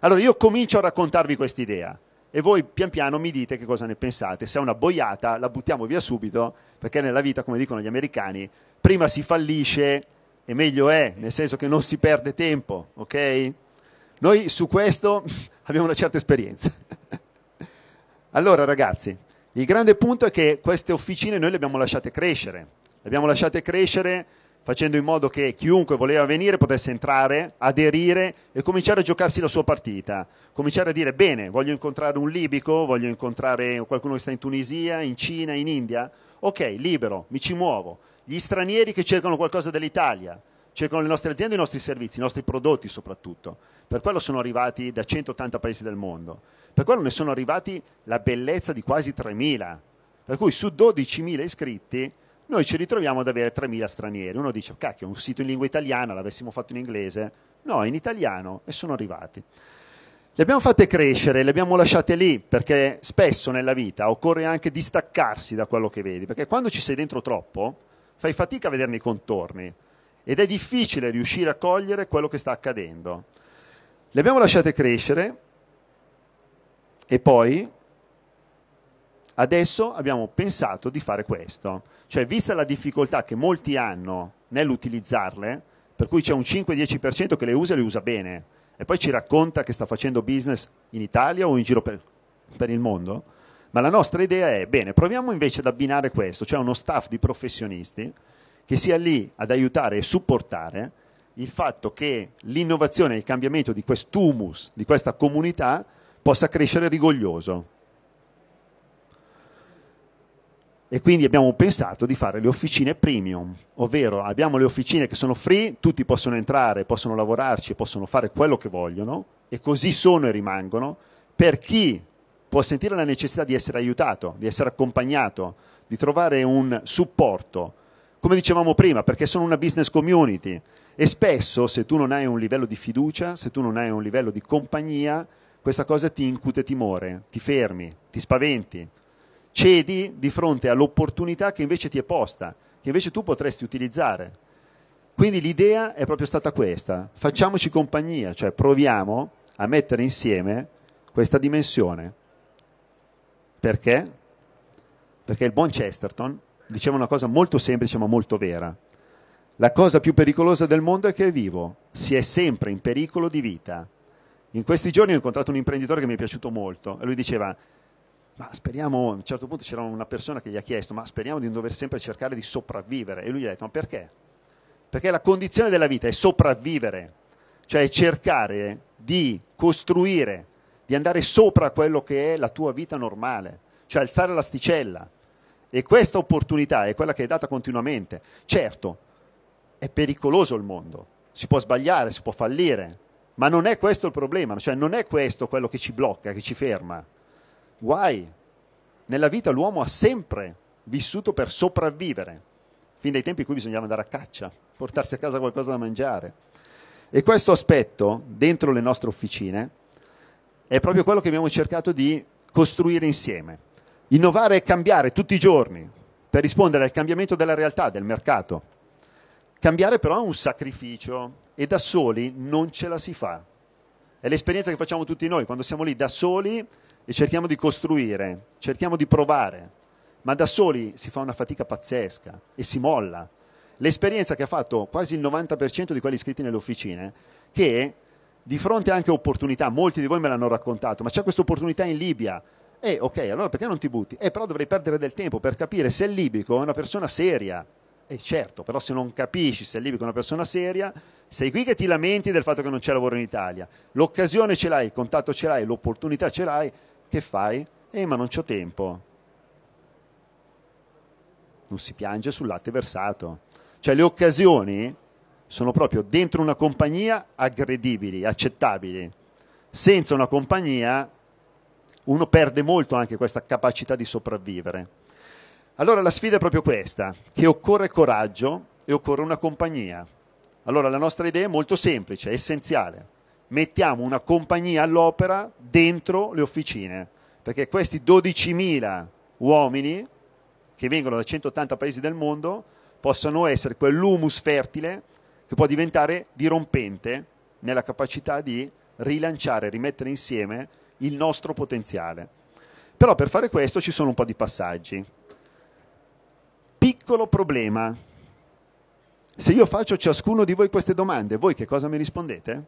Allora io comincio a raccontarvi quest'idea e voi pian piano mi dite che cosa ne pensate. Se è una boiata la buttiamo via subito, perché nella vita, come dicono gli americani, prima si fallisce e meglio è, nel senso che non si perde tempo, ok? Noi su questo abbiamo una certa esperienza. allora ragazzi, il grande punto è che queste officine noi le abbiamo lasciate crescere, le abbiamo lasciate crescere facendo in modo che chiunque voleva venire potesse entrare, aderire e cominciare a giocarsi la sua partita, cominciare a dire bene, voglio incontrare un libico, voglio incontrare qualcuno che sta in Tunisia, in Cina, in India, ok, libero, mi ci muovo. Gli stranieri che cercano qualcosa dell'Italia, cercano le nostre aziende, i nostri servizi, i nostri prodotti soprattutto. Per quello sono arrivati da 180 paesi del mondo. Per quello ne sono arrivati la bellezza di quasi 3.000. Per cui su 12.000 iscritti noi ci ritroviamo ad avere 3.000 stranieri. Uno dice, cacchio, un sito in lingua italiana, l'avessimo fatto in inglese. No, in italiano e sono arrivati. Le abbiamo fatte crescere, le abbiamo lasciate lì, perché spesso nella vita occorre anche distaccarsi da quello che vedi, perché quando ci sei dentro troppo fai fatica a vederne i contorni ed è difficile riuscire a cogliere quello che sta accadendo. Le abbiamo lasciate crescere e poi Adesso abbiamo pensato di fare questo, cioè vista la difficoltà che molti hanno nell'utilizzarle, per cui c'è un 5-10% che le usa e le usa bene, e poi ci racconta che sta facendo business in Italia o in giro per, per il mondo, ma la nostra idea è, bene, proviamo invece ad abbinare questo, cioè uno staff di professionisti che sia lì ad aiutare e supportare il fatto che l'innovazione e il cambiamento di quest'humus, di questa comunità, possa crescere rigoglioso. e quindi abbiamo pensato di fare le officine premium, ovvero abbiamo le officine che sono free, tutti possono entrare, possono lavorarci, possono fare quello che vogliono e così sono e rimangono per chi può sentire la necessità di essere aiutato, di essere accompagnato, di trovare un supporto, come dicevamo prima, perché sono una business community e spesso se tu non hai un livello di fiducia, se tu non hai un livello di compagnia, questa cosa ti incute timore, ti fermi, ti spaventi cedi di fronte all'opportunità che invece ti è posta, che invece tu potresti utilizzare. Quindi l'idea è proprio stata questa, facciamoci compagnia, cioè proviamo a mettere insieme questa dimensione. Perché? Perché il buon Chesterton diceva una cosa molto semplice ma molto vera. La cosa più pericolosa del mondo è che è vivo, si è sempre in pericolo di vita. In questi giorni ho incontrato un imprenditore che mi è piaciuto molto e lui diceva ma speriamo, a un certo punto c'era una persona che gli ha chiesto, ma speriamo di non dover sempre cercare di sopravvivere. E lui gli ha detto, ma perché? Perché la condizione della vita è sopravvivere, cioè cercare di costruire, di andare sopra quello che è la tua vita normale, cioè alzare l'asticella. E questa opportunità è quella che è data continuamente. Certo, è pericoloso il mondo, si può sbagliare, si può fallire, ma non è questo il problema, cioè non è questo quello che ci blocca, che ci ferma Guai! Nella vita l'uomo ha sempre vissuto per sopravvivere, fin dai tempi in cui bisognava andare a caccia, portarsi a casa qualcosa da mangiare. E questo aspetto, dentro le nostre officine, è proprio quello che abbiamo cercato di costruire insieme. Innovare e cambiare tutti i giorni per rispondere al cambiamento della realtà, del mercato. Cambiare però è un sacrificio e da soli non ce la si fa. È l'esperienza che facciamo tutti noi, quando siamo lì da soli e cerchiamo di costruire, cerchiamo di provare, ma da soli si fa una fatica pazzesca e si molla. L'esperienza che ha fatto quasi il 90% di quelli iscritti nelle officine, che di fronte anche a opportunità, molti di voi me l'hanno raccontato, ma c'è questa opportunità in Libia, eh, ok, allora perché non ti butti? Eh, però dovrei perdere del tempo per capire se il libico è una persona seria. Eh, certo, però se non capisci se il libico è una persona seria, sei qui che ti lamenti del fatto che non c'è lavoro in Italia. L'occasione ce l'hai, il contatto ce l'hai, l'opportunità ce l'hai, che fai? Eh, ma non c'ho tempo. Non si piange sul latte versato. Cioè le occasioni sono proprio dentro una compagnia aggredibili, accettabili. Senza una compagnia uno perde molto anche questa capacità di sopravvivere. Allora la sfida è proprio questa, che occorre coraggio e occorre una compagnia. Allora la nostra idea è molto semplice, essenziale mettiamo una compagnia all'opera dentro le officine, perché questi 12.000 uomini che vengono da 180 paesi del mondo possono essere quell'humus fertile che può diventare dirompente nella capacità di rilanciare, rimettere insieme il nostro potenziale. Però per fare questo ci sono un po' di passaggi. Piccolo problema. Se io faccio ciascuno di voi queste domande, voi che cosa mi rispondete?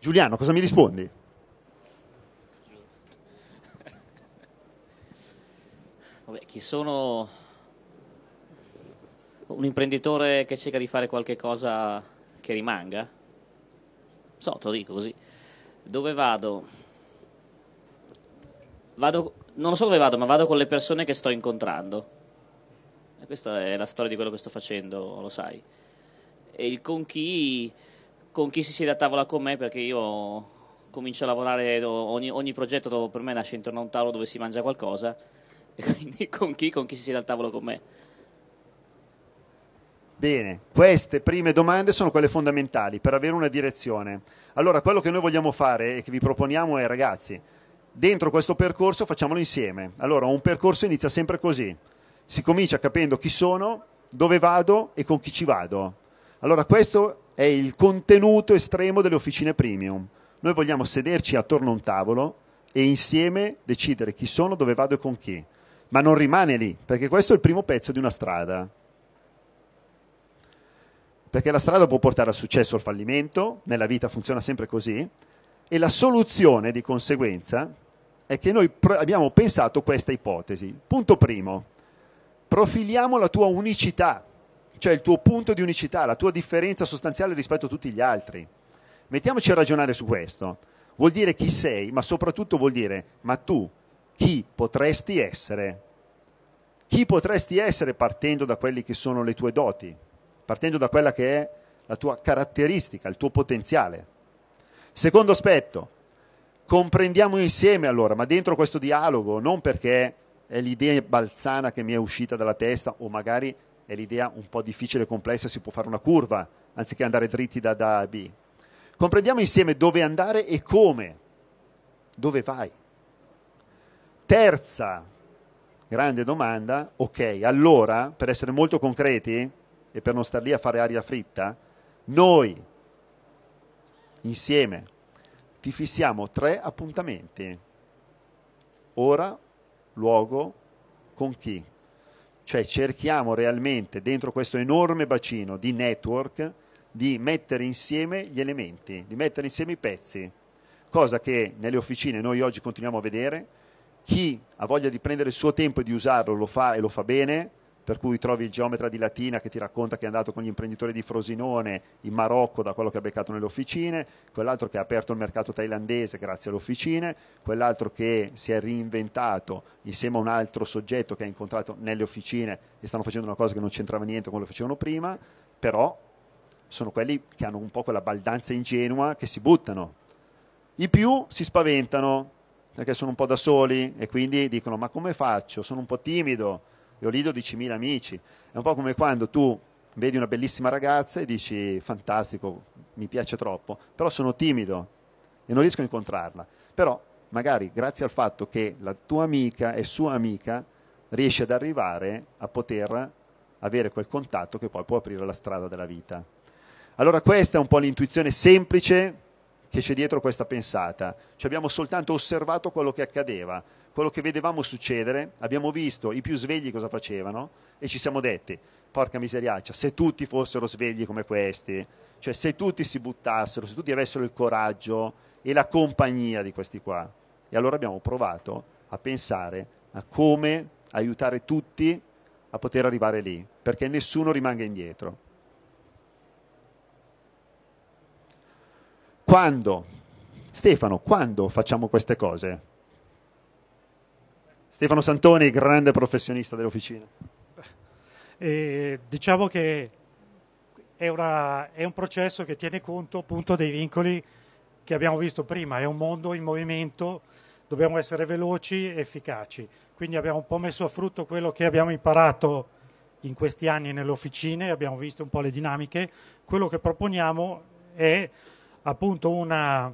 Giuliano, cosa mi rispondi? Vabbè, chi sono un imprenditore che cerca di fare qualche cosa che rimanga? So, te lo dico così. Dove vado? Vado, non so dove vado, ma vado con le persone che sto incontrando. E questa è la storia di quello che sto facendo, lo sai. E il con chi con chi si siede a tavola con me perché io comincio a lavorare, ogni, ogni progetto per me nasce intorno a un tavolo dove si mangia qualcosa e quindi con chi, con chi si siede al tavolo con me. Bene, queste prime domande sono quelle fondamentali per avere una direzione. Allora, quello che noi vogliamo fare e che vi proponiamo è, ragazzi, dentro questo percorso facciamolo insieme. Allora, un percorso inizia sempre così. Si comincia capendo chi sono, dove vado e con chi ci vado. Allora, questo è il contenuto estremo delle officine premium. Noi vogliamo sederci attorno a un tavolo e insieme decidere chi sono, dove vado e con chi. Ma non rimane lì, perché questo è il primo pezzo di una strada. Perché la strada può portare al successo o al fallimento, nella vita funziona sempre così, e la soluzione di conseguenza è che noi pr- abbiamo pensato questa ipotesi. Punto primo, profiliamo la tua unicità, cioè il tuo punto di unicità, la tua differenza sostanziale rispetto a tutti gli altri. Mettiamoci a ragionare su questo. Vuol dire chi sei, ma soprattutto vuol dire ma tu chi potresti essere? Chi potresti essere partendo da quelle che sono le tue doti, partendo da quella che è la tua caratteristica, il tuo potenziale. Secondo aspetto, comprendiamo insieme allora, ma dentro questo dialogo, non perché è l'idea balzana che mi è uscita dalla testa o magari è l'idea un po' difficile e complessa, si può fare una curva anziché andare dritti da, da A a B. Comprendiamo insieme dove andare e come, dove vai. Terza grande domanda, ok, allora per essere molto concreti e per non star lì a fare aria fritta, noi insieme ti fissiamo tre appuntamenti, ora, luogo, con chi. Cioè cerchiamo realmente dentro questo enorme bacino di network di mettere insieme gli elementi, di mettere insieme i pezzi, cosa che nelle officine noi oggi continuiamo a vedere. Chi ha voglia di prendere il suo tempo e di usarlo lo fa e lo fa bene, per cui trovi il geometra di Latina che ti racconta che è andato con gli imprenditori di Frosinone in Marocco da quello che ha beccato nelle officine, quell'altro che ha aperto il mercato thailandese grazie alle officine, quell'altro che si è reinventato insieme a un altro soggetto che ha incontrato nelle officine e stanno facendo una cosa che non c'entrava niente con quello che facevano prima, però sono quelli che hanno un po' quella baldanza ingenua che si buttano. I più si spaventano perché sono un po' da soli e quindi dicono ma come faccio? Sono un po' timido e ho lì 12.000 amici. È un po' come quando tu vedi una bellissima ragazza e dici fantastico, mi piace troppo, però sono timido e non riesco a incontrarla. Però magari grazie al fatto che la tua amica è sua amica, riesci ad arrivare a poter avere quel contatto che poi può aprire la strada della vita. Allora questa è un po' l'intuizione semplice che c'è dietro questa pensata. Ci cioè abbiamo soltanto osservato quello che accadeva, quello che vedevamo succedere, abbiamo visto i più svegli cosa facevano e ci siamo detti, porca miseriaccia, cioè, se tutti fossero svegli come questi, cioè se tutti si buttassero, se tutti avessero il coraggio e la compagnia di questi qua. E allora abbiamo provato a pensare a come aiutare tutti a poter arrivare lì, perché nessuno rimanga indietro. Quando? Stefano, quando facciamo queste cose? Stefano Santoni, grande professionista dell'officina. Eh, diciamo che è, una, è, un processo che tiene conto appunto dei vincoli che abbiamo visto prima, è un mondo in movimento, dobbiamo essere veloci e efficaci. Quindi abbiamo un po' messo a frutto quello che abbiamo imparato in questi anni nelle officine, abbiamo visto un po' le dinamiche, quello che proponiamo è appunto una,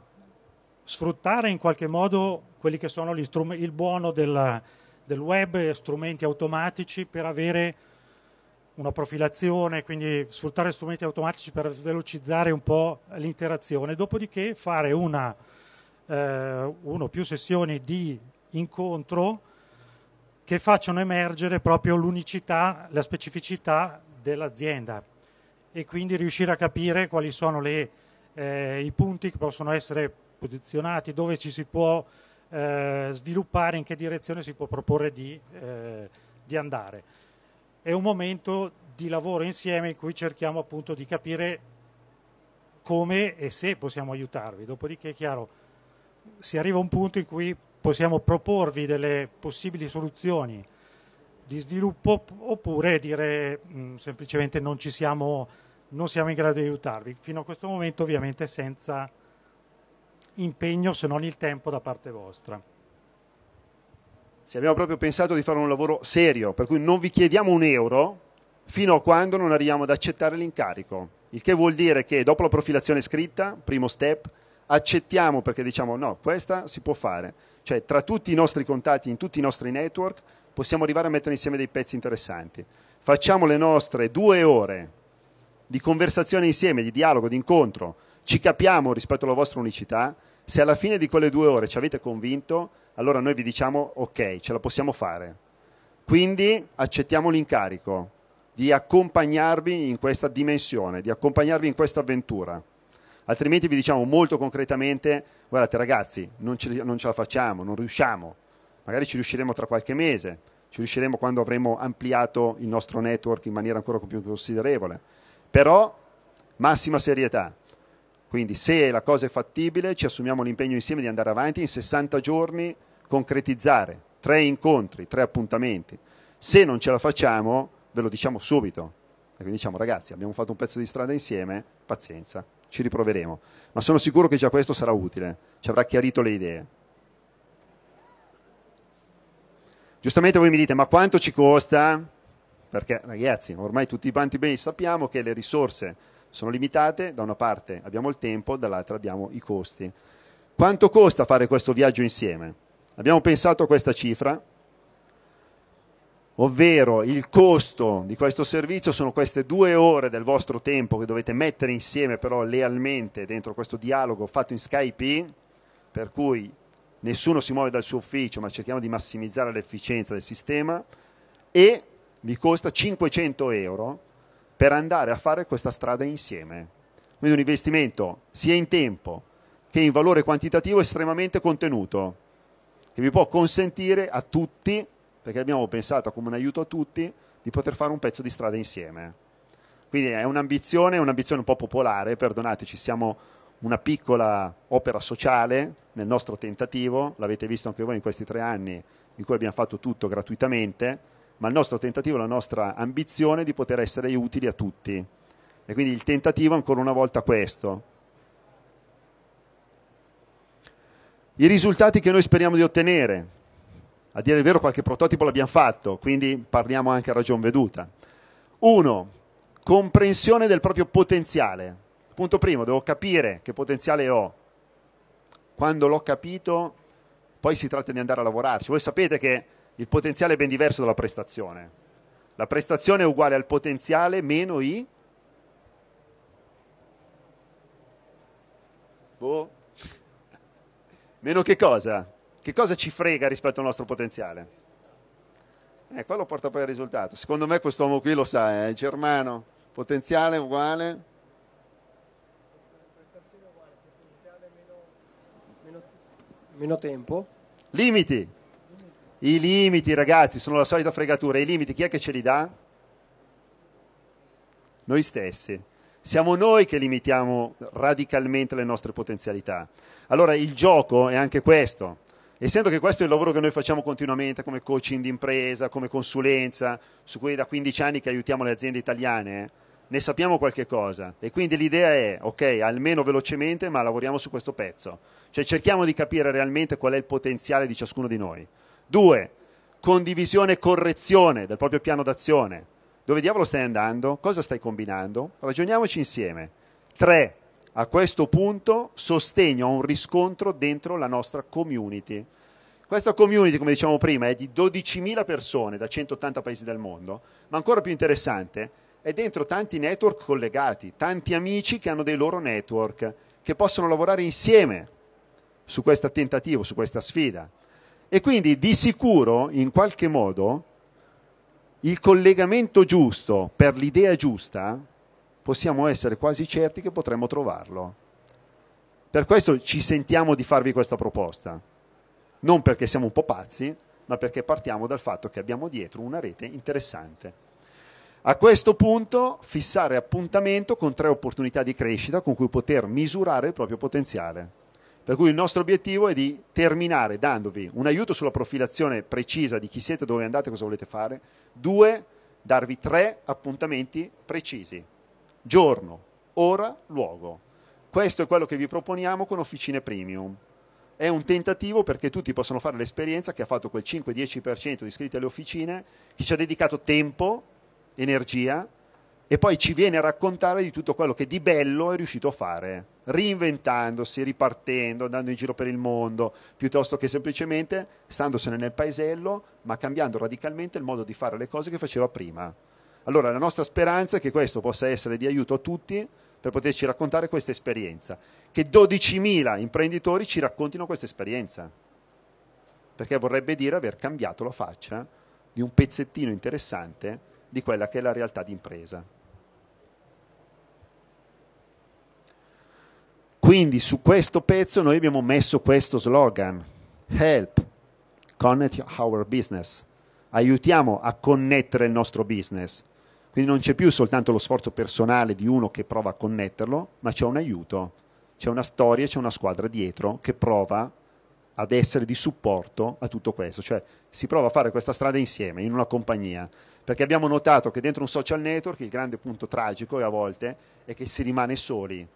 sfruttare in qualche modo quelli che sono il buono della, del web, strumenti automatici per avere una profilazione, quindi sfruttare strumenti automatici per velocizzare un po' l'interazione, dopodiché fare una, eh, uno o più sessioni di incontro che facciano emergere proprio l'unicità, la specificità dell'azienda e quindi riuscire a capire quali sono le, eh, i punti che possono essere posizionati, dove ci si può eh, sviluppare, in che direzione si può proporre di, eh, di, andare. È un momento di lavoro insieme in cui cerchiamo appunto di capire come e se possiamo aiutarvi. Dopodiché è chiaro, si arriva a un punto in cui possiamo proporvi delle possibili soluzioni di sviluppo oppure dire mh, mm, semplicemente non ci siamo non siamo in grado di aiutarvi. Fino a questo momento ovviamente senza impegno se non il tempo da parte vostra. Se abbiamo proprio pensato di fare un lavoro serio, per cui non vi chiediamo un euro fino a quando non arriviamo ad accettare l'incarico, il che vuol dire che dopo la profilazione scritta, primo step, accettiamo perché diciamo no, questa si può fare. Cioè tra tutti i nostri contatti, in tutti i nostri network, possiamo arrivare a mettere insieme dei pezzi interessanti. Facciamo le nostre due ore di conversazione insieme, di dialogo, di incontro, ci capiamo rispetto alla vostra unicità, se alla fine di quelle due ore ci avete convinto, allora noi vi diciamo ok, ce la possiamo fare. Quindi accettiamo l'incarico di accompagnarvi in questa dimensione, di accompagnarvi in questa avventura. Altrimenti vi diciamo molto concretamente, guardate ragazzi, non ce, non ce la facciamo, non riusciamo, magari ci riusciremo tra qualche mese, ci riusciremo quando avremo ampliato il nostro network in maniera ancora più considerevole. Però massima serietà, quindi se la cosa è fattibile ci assumiamo l'impegno insieme di andare avanti in 60 giorni, concretizzare tre incontri, tre appuntamenti. Se non ce la facciamo ve lo diciamo subito. E quindi diciamo ragazzi abbiamo fatto un pezzo di strada insieme, pazienza, ci riproveremo. Ma sono sicuro che già questo sarà utile, ci avrà chiarito le idee. Giustamente voi mi dite, ma quanto ci costa? Perché ragazzi, ormai tutti quanti ben sappiamo che le risorse sono limitate, da una parte abbiamo il tempo, dall'altra abbiamo i costi. Quanto costa fare questo viaggio insieme? Abbiamo pensato a questa cifra, ovvero il costo di questo servizio sono queste due ore del vostro tempo che dovete mettere insieme però lealmente dentro questo dialogo fatto in Skype, per cui nessuno si muove dal suo ufficio ma cerchiamo di massimizzare l'efficienza del sistema e vi costa 500 euro per andare a fare questa strada insieme. Quindi un investimento sia in tempo che in valore quantitativo estremamente contenuto, che vi può consentire a tutti, perché abbiamo pensato come un aiuto a tutti, di poter fare un pezzo di strada insieme. Quindi è un'ambizione, un'ambizione un po' popolare, perdonateci, siamo una piccola opera sociale nel nostro tentativo, l'avete visto anche voi in questi tre anni in cui abbiamo fatto tutto gratuitamente, ma il nostro tentativo, la nostra ambizione è di poter essere utili a tutti. E quindi il tentativo ancora una volta questo. I risultati che noi speriamo di ottenere, a dire il vero qualche prototipo l'abbiamo fatto, quindi parliamo anche a ragion veduta. Uno, comprensione del proprio potenziale. Punto primo, devo capire che potenziale ho. Quando l'ho capito, poi si tratta di andare a lavorarci. Voi sapete che il potenziale è ben diverso dalla prestazione. La prestazione è uguale al potenziale meno i... Boh. Meno che cosa? Che cosa ci frega rispetto al nostro potenziale? Eh, quello porta poi al risultato. Secondo me quest'uomo qui lo sa, è eh? germano. Potenziale uguale... Prestazione uguale, potenziale Meno, meno tempo. Limiti. I limiti, ragazzi, sono la solita fregatura. I limiti, chi è che ce li dà? Noi stessi. Siamo noi che limitiamo radicalmente le nostre potenzialità. Allora il gioco è anche questo. Essendo che questo è il lavoro che noi facciamo continuamente come coaching d'impresa, come consulenza, su cui da 15 anni che aiutiamo le aziende italiane, ne sappiamo qualche cosa. E quindi l'idea è, ok, almeno velocemente, ma lavoriamo su questo pezzo. Cioè cerchiamo di capire realmente qual è il potenziale di ciascuno di noi. Due, condivisione e correzione del proprio piano d'azione. Dove diavolo stai andando? Cosa stai combinando? Ragioniamoci insieme. Tre, a questo punto sostegno a un riscontro dentro la nostra community. Questa community, come dicevamo prima, è di 12.000 persone da 180 paesi del mondo, ma ancora più interessante, è dentro tanti network collegati, tanti amici che hanno dei loro network, che possono lavorare insieme su questo tentativo, su questa sfida. E quindi di sicuro, in qualche modo, il collegamento giusto per l'idea giusta, possiamo essere quasi certi che potremmo trovarlo. Per questo ci sentiamo di farvi questa proposta. Non perché siamo un po' pazzi, ma perché partiamo dal fatto che abbiamo dietro una rete interessante. A questo punto fissare appuntamento con tre opportunità di crescita con cui poter misurare il proprio potenziale. Per cui il nostro obiettivo è di terminare dandovi un aiuto sulla profilazione precisa di chi siete, dove andate, cosa volete fare. Due, darvi tre appuntamenti precisi. Giorno, ora, luogo. Questo è quello che vi proponiamo con Officine Premium. È un tentativo perché tutti possono fare l'esperienza che ha fatto quel 5-10% di iscritti alle officine, che ci ha dedicato tempo, energia, e poi ci viene a raccontare di tutto quello che di bello è riuscito a fare, reinventandosi, ripartendo, andando in giro per il mondo, piuttosto che semplicemente standosene nel paesello, ma cambiando radicalmente il modo di fare le cose che faceva prima. Allora la nostra speranza è che questo possa essere di aiuto a tutti per poterci raccontare questa esperienza, che 12.000 imprenditori ci raccontino questa esperienza, perché vorrebbe dire aver cambiato la faccia di un pezzettino interessante di quella che è la realtà d'impresa. Quindi su questo pezzo noi abbiamo messo questo slogan, Help, Connect Our Business. Aiutiamo a connettere il nostro business. Quindi non c'è più soltanto lo sforzo personale di uno che prova a connetterlo, ma c'è un aiuto, c'è una storia, c'è una squadra dietro che prova ad essere di supporto a tutto questo. Cioè si prova a fare questa strada insieme, in una compagnia perché abbiamo notato che dentro un social network il grande punto tragico è a volte è che si rimane soli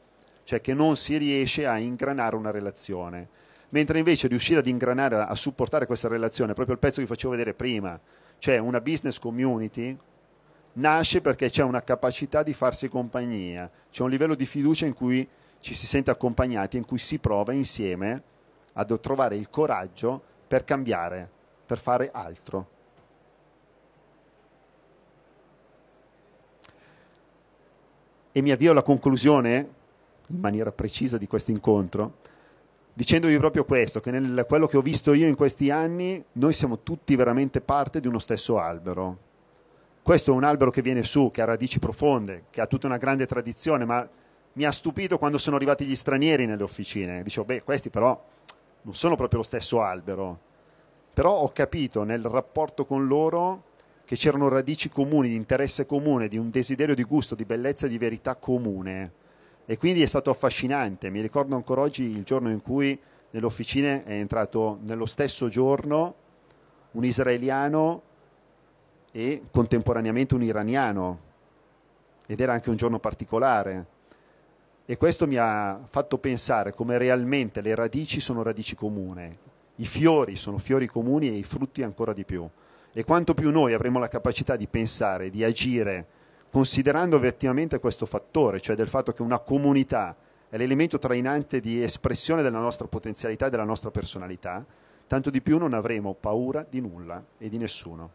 cioè che non si riesce a ingranare una relazione. Mentre invece riuscire ad ingranare, a supportare questa relazione, proprio il pezzo che vi facevo vedere prima, cioè una business community nasce perché c'è una capacità di farsi compagnia, c'è un livello di fiducia in cui ci si sente accompagnati, in cui si prova insieme a trovare il coraggio per cambiare, per fare altro. e mi avvio alla conclusione in maniera precisa di questo incontro, dicendovi proprio questo, che nel, quello che ho visto io in questi anni, noi siamo tutti veramente parte di uno stesso albero. Questo è un albero che viene su, che ha radici profonde, che ha tutta una grande tradizione, ma mi ha stupito quando sono arrivati gli stranieri nelle officine. Dicevo, beh, questi però non sono proprio lo stesso albero. Però ho capito nel rapporto con loro che c'erano radici comuni, di interesse comune, di un desiderio di gusto, di bellezza e di verità comune e quindi è stato affascinante. Mi ricordo ancora oggi il giorno in cui nelle officine è entrato nello stesso giorno un israeliano e contemporaneamente un iraniano ed era anche un giorno particolare e questo mi ha fatto pensare come realmente le radici sono radici comune, i fiori sono fiori comuni e i frutti ancora di più e quanto più noi avremo la capacità di pensare, di agire, considerando effettivamente questo fattore, cioè del fatto che una comunità è l'elemento trainante di espressione della nostra potenzialità e della nostra personalità, tanto di più non avremo paura di nulla e di nessuno.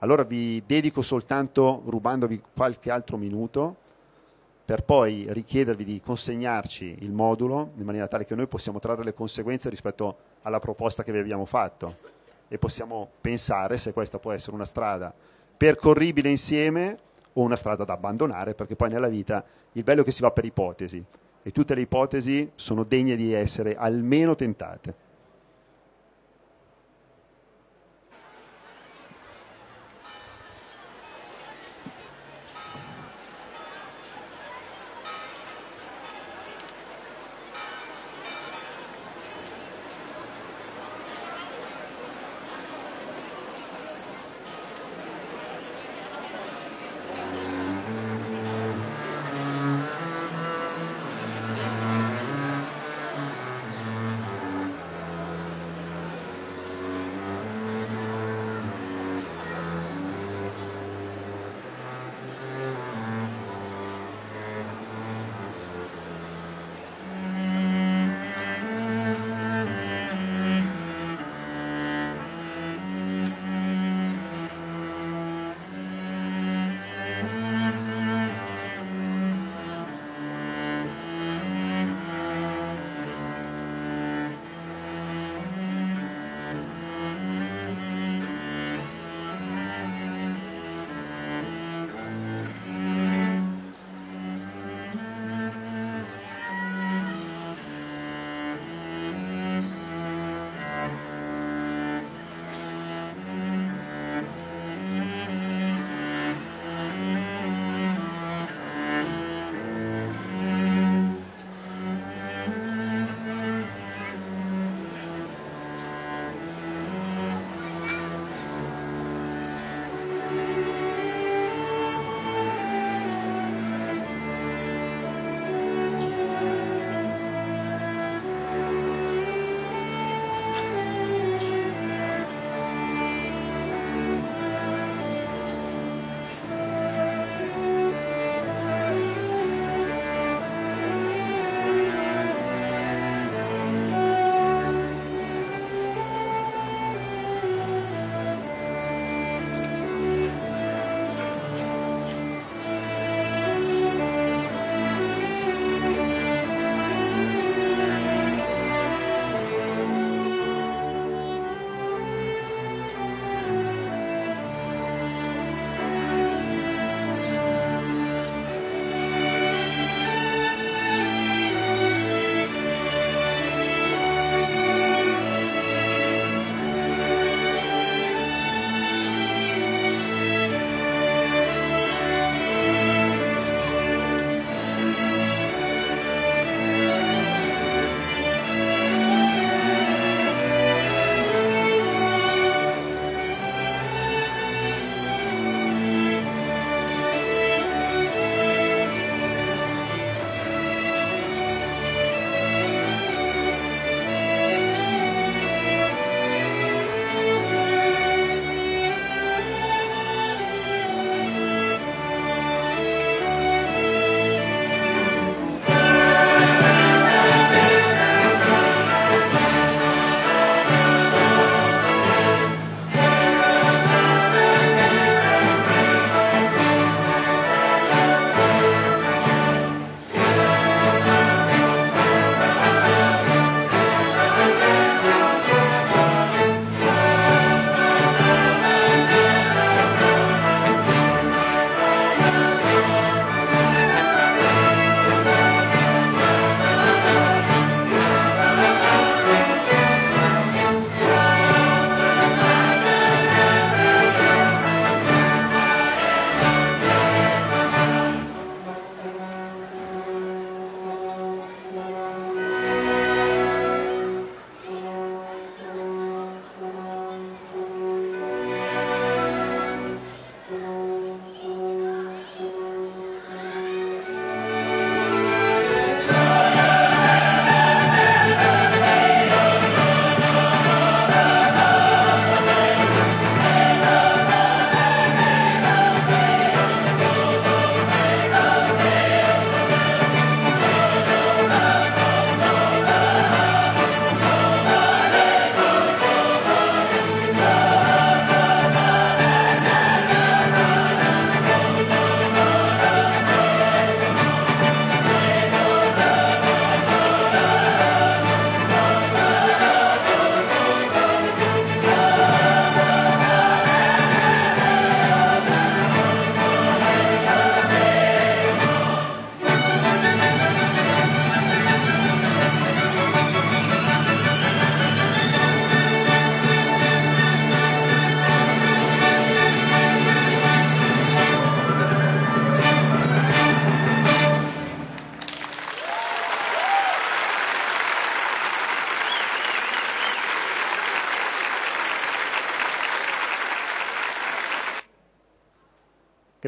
Allora vi dedico soltanto, rubandovi qualche altro minuto, per poi richiedervi di consegnarci il modulo in maniera tale che noi possiamo trarre le conseguenze rispetto alla proposta che vi abbiamo fatto e possiamo pensare se questa può essere una strada percorribile insieme o una strada da abbandonare, perché poi nella vita il bello è che si va per ipotesi e tutte le ipotesi sono degne di essere almeno tentate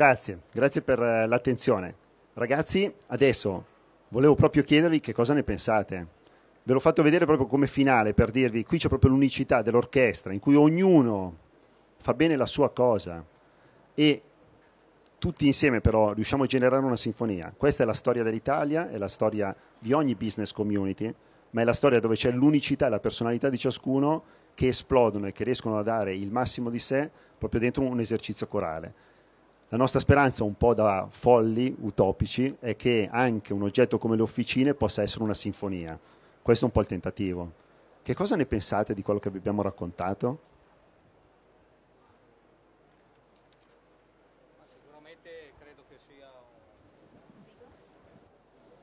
Grazie, grazie per eh, l'attenzione. Ragazzi, adesso volevo proprio chiedervi che cosa ne pensate. Ve l'ho fatto vedere proprio come finale per dirvi, qui c'è proprio l'unicità dell'orchestra in cui ognuno fa bene la sua cosa e tutti insieme però riusciamo a generare una sinfonia. Questa è la storia dell'Italia, è la storia di ogni business community, ma è la storia dove c'è l'unicità e la personalità di ciascuno che esplodono e che riescono a dare il massimo di sé proprio dentro un esercizio corale. La nostra speranza, un po' da folli, utopici, è che anche un oggetto come le officine possa essere una sinfonia. Questo è un po' il tentativo. Che cosa ne pensate di quello che vi abbiamo raccontato? Sicuramente credo che sia...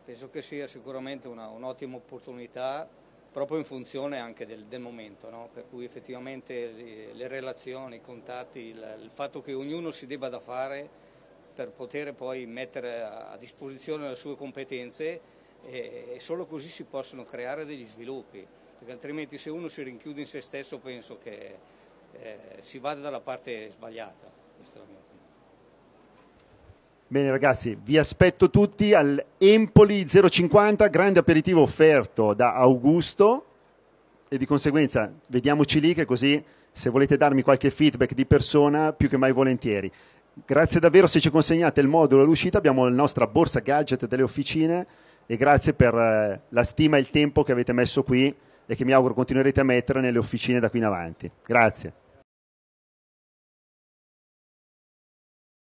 Penso che sia sicuramente una, un'ottima opportunità proprio in funzione anche del, del momento, no? per cui effettivamente le, le relazioni, i contatti, il, il, fatto che ognuno si debba da fare per poter poi mettere a, disposizione le sue competenze e, e solo così si possono creare degli sviluppi, perché altrimenti se uno si rinchiude in se stesso penso che eh, si vada dalla parte sbagliata, questa è la mia opinione. Bene ragazzi, vi aspetto tutti al Empoli 050, grande aperitivo offerto da Augusto e di conseguenza vediamoci lì che così se volete darmi qualche feedback di persona più che mai volentieri. Grazie davvero se ci consegnate il modulo all'uscita, abbiamo la nostra borsa gadget delle officine e grazie per eh, la stima e il tempo che avete messo qui e che mi auguro continuerete a mettere nelle officine da qui in avanti. Grazie.